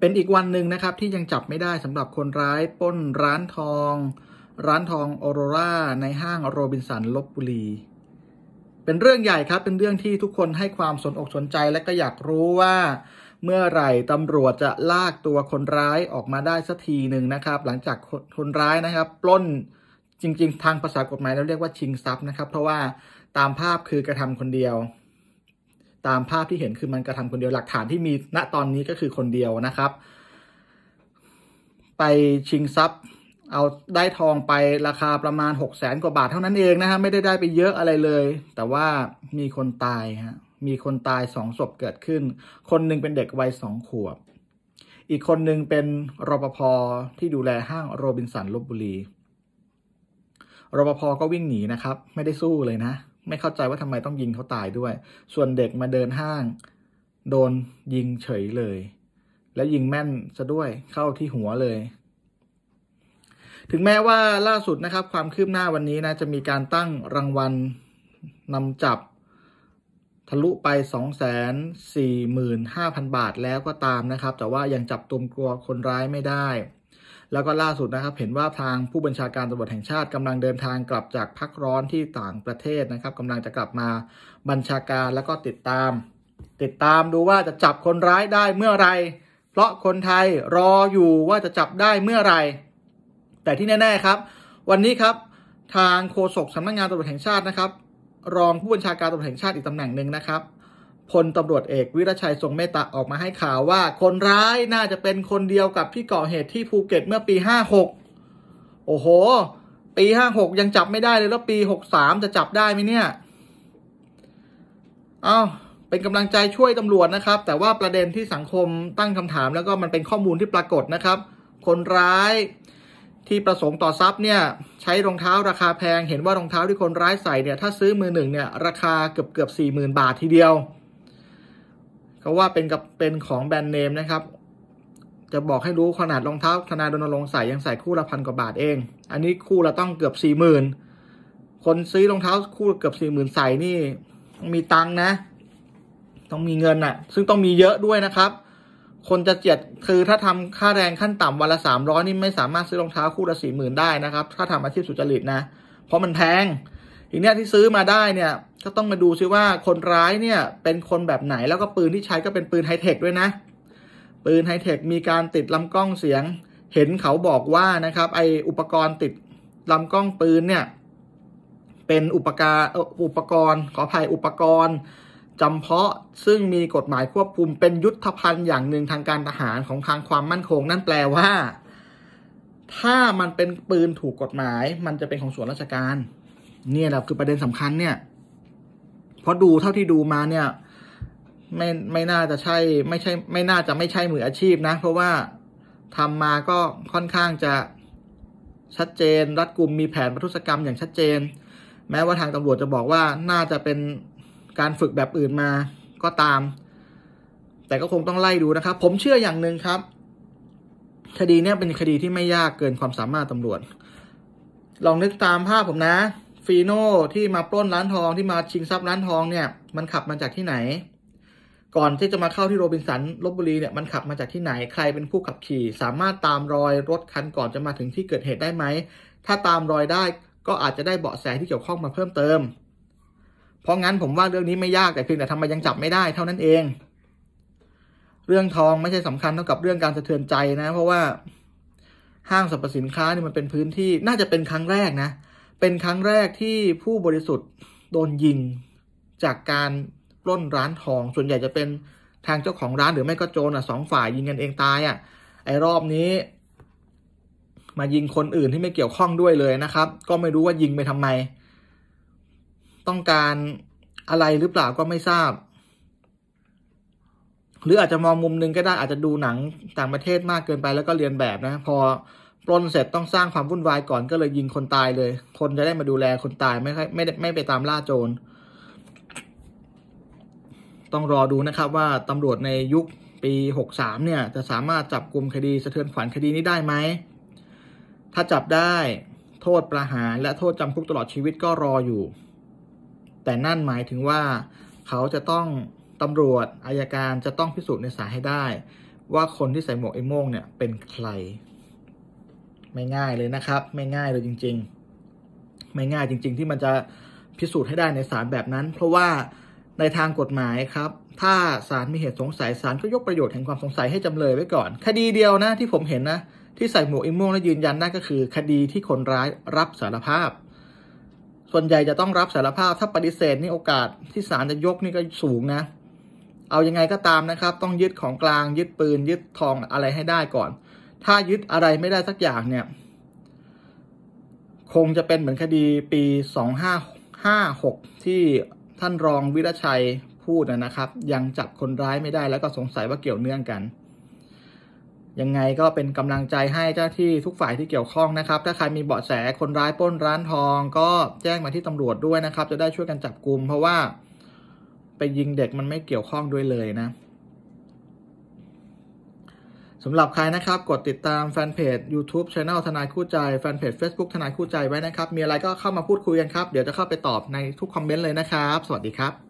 เป็นอีกวันหนึ่งนะครับที่ยังจับไม่ได้สำหรับคนร้ายป้นร้านทอง ร้านทองออโรรา ในห้างโรบินสันลบบุรี เป็นเรื่องใหญ่ครับเป็นเรื่องที่ทุกคนให้ความสนอกสนใจและก็อยากรู้ว่า เมื่อไหร่ตำรวจจะลากตัวคนร้ายออกมาได้สักทีหนึ่งนะครับ หลังจากคนร้ายนะครับปล้นจริงๆ ทางภาษากฎหมายเราเรียกว่าชิงทรัพย์นะครับเพราะว่าตามภาพคือกระทำคนเดียวตามภาพที่เห็นคือมันกระทำคนเดียวหลักฐานที่มีณตอนนี้ก็คือคนเดียวนะครับ ไปชิงทรัพย์ เอาได้ทองไปราคาประมาณหกแสนกว่าบาทเท่านั้นเองนะฮะไม่ได้ได้ไปเยอะอะไรเลย แต่ว่ามีคนตาย ฮะ มีคนตายสองศพเกิดขึ้น คนนึงเป็นเด็กวัยสองขวบ อีกคนนึงเป็นรปภที่ดูแลห้างโรบินสันลบบุรีรปภก็วิ่งหนีนะครับ ไม่ได้สู้เลยนะไม่เข้าใจว่าทำไมต้องยิงเขาตายด้วย ส่วนเด็กมาเดินห้าง โดนยิงเฉยเลย และยิงแม่นซะด้วยเข้าที่หัวเลย ถึงแม้ว่าล่าสุดนะครับ ความคืบหน้าวันนี้นะ จะมีการตั้งรางวัลนำจับ ทะลุไป 245,000 บาทแล้วก็ตามนะครับ แต่ว่ายังจับตัวกลัวคนร้ายไม่ได้แล้วก็ล่าสุดนะครับ เห็นว่าทางผู้บัญชาการตำรวจแห่งชาติ กำลังเดินทางกลับจากพักร้อนที่ต่างประเทศนะครับกำลังจะกลับมาบัญชาการแล้วก็ติดตาม ติดตามดูว่าจะจับคนร้ายได้เมื่อไรเพราะคนไทยรออยู่ว่าจะจับได้เมื่อไรแต่ที่แน่ ๆครับ วันนี้ครับทางโฆษกสำนักงงานตำรวจแห่งชาตินะครับ รองผู้บัญชาการตำรวจแห่งชาติอีกตำแหน่งหนึ่งนะครับพลตำรวจเอกวิรชัยทรงเมตตาออกมาให้ข่าวว่า คนร้ายน่าจะเป็นคนเดียวกับที่ก่อเหตุที่ภูเก็ตเมื่อปี 56 โอ้โห ปี 56 ยังจับไม่ได้เลยแล้วปี 63 จะจับได้ไหมเนี่ย เอา้าเป็นกำลังใจช่วยตำรวจนะครับ แต่ว่าประเด็นที่สังคมตั้งคำถามแล้วก็มันเป็นข้อมูลที่ปรากฏนะครับ คนร้ายที่ประสงค์ต่อทรัพย์เนี่ยใช้รองเท้า ราคาแพง เห็นว่ารองเท้าที่คนร้ายใส่เนี่ย ถ้าซื้อมือหนึ่งเนี่ยราคาเกือบเกือบสี่หมื่นบาททีเดียวเขาว่าเป็นกับเป็นของแบรนด์เนมนะครับ จะบอกให้รู้ขนาดรองเท้าธนาดนลงใส่ยังใส่คู่ละพันกว่าบาทเอง อันนี้คู่ละต้องเกือบสี่หมื่นคนซื้อรองเท้าคู่เกือบสี่หมื่นใส่นี่มีตังนะ ต้องมีเงินนะ่ะ ซึ่งต้องมีเยอะด้วยนะครับ คนจะเจ็ดคือถ้าทำค่าแรงขั้นต่ำวันละสามร้อยนี่ไม่สามารถซื้อรองเท้าคู่ละสี่หมื่นได้นะครับ ถ้าทำอาชีพสุจริตนะ เพราะมันแพงทีเนี้ยที่ซื้อมาได้เนี่ยก็ต้องมาดูซิว่า คนร้ายเนี่ย เป็นคนแบบไหน แล้วก็ปืนที่ใช้ก็เป็นปืนไฮเทคด้วยนะ ปืนไฮเทคมีการติดลำกล้องเสียง เห็นเขาบอกว่านะครับ ไออุปกรณ์ติดลำกล้องปืนเนี่ย เป็นอุปกรณ์อุปกรณ์ ขออภัยอุปกรณ์จำเพาะซึ่งมีกฎหมายควบคุมเป็นยุทธภัณฑ์อย่างหนึ่งทางการทหารของทางความมั่นคง นั่นแปลว่า ถ้ามันเป็นปืนถูกกฎหมายมันจะเป็นของส่วนราชการเนี่ยแหละคือประเด็นสำคัญเนี่ยเพราะดูเท่าที่ดูมาเนี่ย ไม่ไม่น่าจะใช่ ไม่ใช่ ไม่น่าจะไม่ใช่มืออาชีพนะ เพราะว่าทำมาก็ค่อนข้างจะชัดเจนรัดกุมมีแผนประทุษกรรมอย่างชัดเจน แม้ว่าทางตำรวจจะบอกว่าน่าจะเป็นการฝึกแบบอื่นมา ก็ตาม แต่ก็คงต้องไล่ดูนะครับ ผมเชื่ออย่างหนึ่งครับ คดีเนี้ยเป็นคดีที่ไม่ยากเกินความสามารถตำรวจ ลองนึกตามภาพผมนะฟีโน่ที่มาปล้นร้านทองที่มาชิงทรัพย์ร้านทองเนี่ย มันขับมาจากที่ไหน ก่อนที่จะมาเข้าที่โรบินสันลบบุรีเนี่ยมันขับมาจากที่ไหนใครเป็นผู้ขับขี่ สามารถตามรอยรถคัน ก่อนจะมาถึงที่เกิดเหตุได้ไหม ถ้าตามรอยได้ก็อาจจะได้เบาะแสที่เกี่ยวข้องมาเพิ่มเติม เพราะงั้นผมว่าเรื่องนี้ไม่ยากแต่เพียงแต่ทำไมยังจับไม่ได้ เท่านั้นเอง เรื่องทองไม่ใช่สำคัญเท่ากับเรื่องการสะเทือนใจนะ เพราะว่าห้างสรรพสินค้านี่มันเป็นพื้นที่น่าจะเป็นครั้งแรกนะเป็นครั้งแรกที่ผู้บริสุทธิ์โดนยิงจากการปล้นร้านทองส่วนใหญ่จะเป็นทางเจ้าของร้านหรือไม่ก็โจรอ่ะสองฝ่ายยิงกันเองตายอ่ะไอ้รอบนี้มายิงคนอื่นที่ไม่เกี่ยวข้องด้วยเลยนะครับ ก็ไม่รู้ว่ายิงไปทำไม ต้องการอะไรหรือเปล่าก็ไม่ทราบ หรืออาจจะมองมุมนึงก็ได้อาจจะดูหนังต่างประเทศมากเกินไปแล้วก็เรียนแบบนะ พอปล้นเสร็จต้องสร้างความวุ่นวายก่อนก็เลยยิงคนตายเลย คนจะได้มาดูแลคนตายไม่ไม่ไม่ไปตามล่าโจร ต้องรอดูนะครับว่าตำรวจในยุคปี63เนี่ยจะสามารถจับกลุ่มคดีสะเทือนขวัญคดีนี้ได้ไหม ถ้าจับได้โทษประหารและโทษจำคุกตลอดชีวิตก็รออยู่ แต่นั่นหมายถึงว่า เขาจะต้องตำรวจอายการจะต้องพิสูจน์ในศาลให้ได้ ว่าคนที่ใส่หมวกไอ้โม่งเนี่ยเป็นใครไม่ง่ายเลยนะครับ ไม่ง่ายเลยจริงๆ ไม่ง่ายจริงๆ ที่มันจะพิสูจน์ให้ได้ในศาลแบบนั้น เพราะว่าในทางกฎหมายครับ ถ้าศาลมีเหตุสงสัยศาลก็ยกประโยชน์แห่งความสงสัยให้จำเลยไว้ก่อน คดีเดียวนะที่ผมเห็นนะ ที่ใส่หมวกอิม่วงและยืนยันนั่นก็คือคดีที่คนร้ายรับสารภาพ ส่วนใหญ่จะต้องรับสารภาพถ้าปฏิเสธนี่โอกาสที่ศาลจะยกนี่ก็สูงนะเอาอยัางไงก็ตามนะครับ ต้องยึดของกลางยึดปืน ยึดทองอะไรให้ได้ก่อนถ้ายึดอะไรไม่ได้สักอย่างเนี่ย คงจะเป็นเหมือนคดีปีสองหห้าหกที่ท่านรองวิรชัยพูดนะครับ ยังจับคนร้ายไม่ได้แล้วก็สงสัยว่าเกี่ยวเนื่องกัน ยังไงก็เป็นกำลังใจให้เจ้าที่ทุกฝ่ายที่เกี่ยวข้องนะครับ ถ้าใครมีเบาะแสคนร้ายป้นร้านทอง ก็แจ้งมาที่ตำรวจด้วยนะครับ จะได้ช่วยกันจับกลุ่มเพราะว่าไปยิงเด็กมันไม่เกี่ยวข้องด้วยเลยนะสำหรับใครนะครับ กดติดตามแฟนเพจ YouTube Channel ทนายคู่ใจแฟนเพจ Facebook ทนายคู่ใจไว้นะครับ มีอะไรก็เข้ามาพูดคุยกันครับ เดี๋ยวจะเข้าไปตอบในทุกคอมเมนต์เลยนะครับ สวัสดีครับ